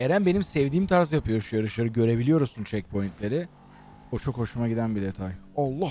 Eren benim sevdiğim tarz yapıyor şu yarışları. Görebiliyorsun checkpointleri. O çok hoşuma giden bir detay. Allah!